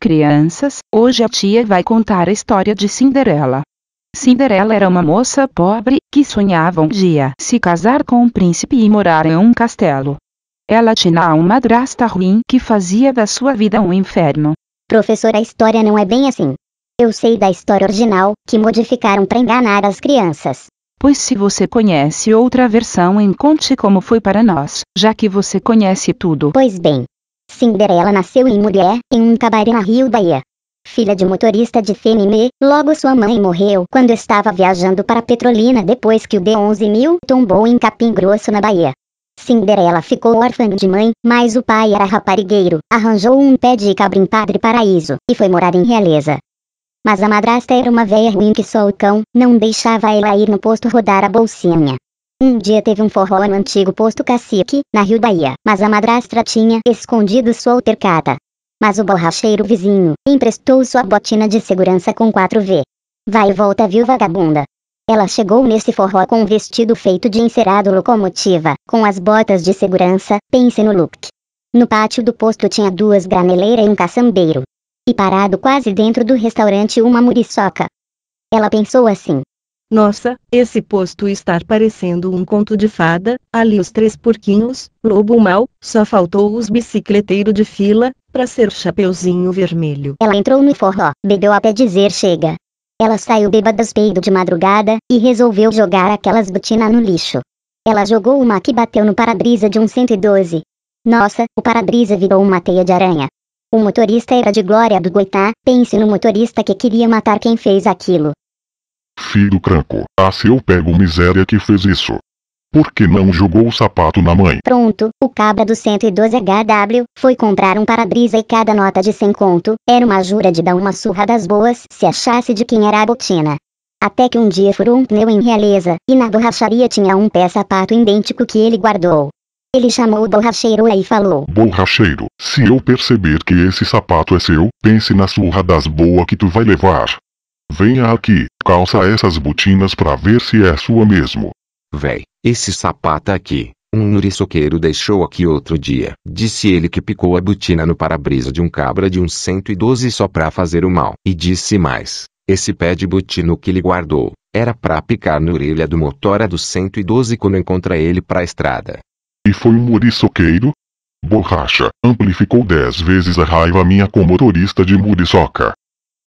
Crianças, hoje a tia vai contar a história de Cinderela. Cinderela era uma moça pobre que sonhava um dia se casar com um príncipe e morar em um castelo. Ela tinha uma madrasta ruim que fazia da sua vida um inferno. Professor, a história não é bem assim. Eu sei da história original, que modificaram para enganar as crianças. Pois se você conhece outra versão, em conte como foi para nós, já que você conhece tudo. Pois bem, Cinderela nasceu em Murié, em um cabaré na Rio Bahia. Filha de motorista de FNM, logo sua mãe morreu quando estava viajando para Petrolina depois que o D11.000 tombou em Capim Grosso na Bahia. Cinderela ficou órfã de mãe, mas o pai era raparigueiro, arranjou um pé de cabra em Padre Paraíso, e foi morar em Realeza. Mas a madrasta era uma velha ruim que só o cão não deixava ela ir no posto rodar a bolsinha. Um dia teve um forró no antigo posto cacique, na Rio Bahia, mas a madrastra tinha escondido sua altercada. Mas o borracheiro vizinho emprestou sua botina de segurança com 4V. Vai e volta viu vagabunda. Ela chegou nesse forró com um vestido feito de encerado locomotiva, com as botas de segurança, pense no look. No pátio do posto tinha duas graneleiras e um caçambeiro. E parado quase dentro do restaurante uma muriçoca. Ela pensou assim, nossa, esse posto está parecendo um conto de fada, ali os três porquinhos, lobo mau, só faltou os bicicleteiro de fila, pra ser chapeuzinho vermelho. Ela entrou no forró, bebeu até dizer chega. Ela saiu bêbada peido de madrugada, e resolveu jogar aquelas botinas no lixo. Ela jogou uma que bateu no para-brisa de um 112. Nossa, o para-brisa virou uma teia de aranha. O motorista era de Glória do Goitá, pense no motorista que queria matar quem fez aquilo. Filho cranco, ah se eu pego miséria que fez isso. Por que não jogou o sapato na mãe? Pronto, o cabra do 112 HW foi comprar um para-brisa e cada nota de 100 conto era uma jura de dar uma surra das boas se achasse de quem era a botina. Até que um dia furou um pneu em realeza, e na borracharia tinha um pé sapato idêntico que ele guardou. Ele chamou o borracheiro e falou: Borracheiro, se eu perceber que esse sapato é seu, pense na surra das boas que tu vai levar. Venha aqui, calça essas botinas pra ver se é sua mesmo. Véi, esse sapato aqui, um muriçoqueiro deixou aqui outro dia. Disse ele que picou a botina no para-brisa de um cabra de um 112 só pra fazer o mal. E disse mais, esse pé de botino que ele guardou, era pra picar na orelha do motora do 112 quando encontra ele pra estrada. E foi um muriçoqueiro? Borracha, amplificou dez vezes a raiva minha com motorista de muriçoca.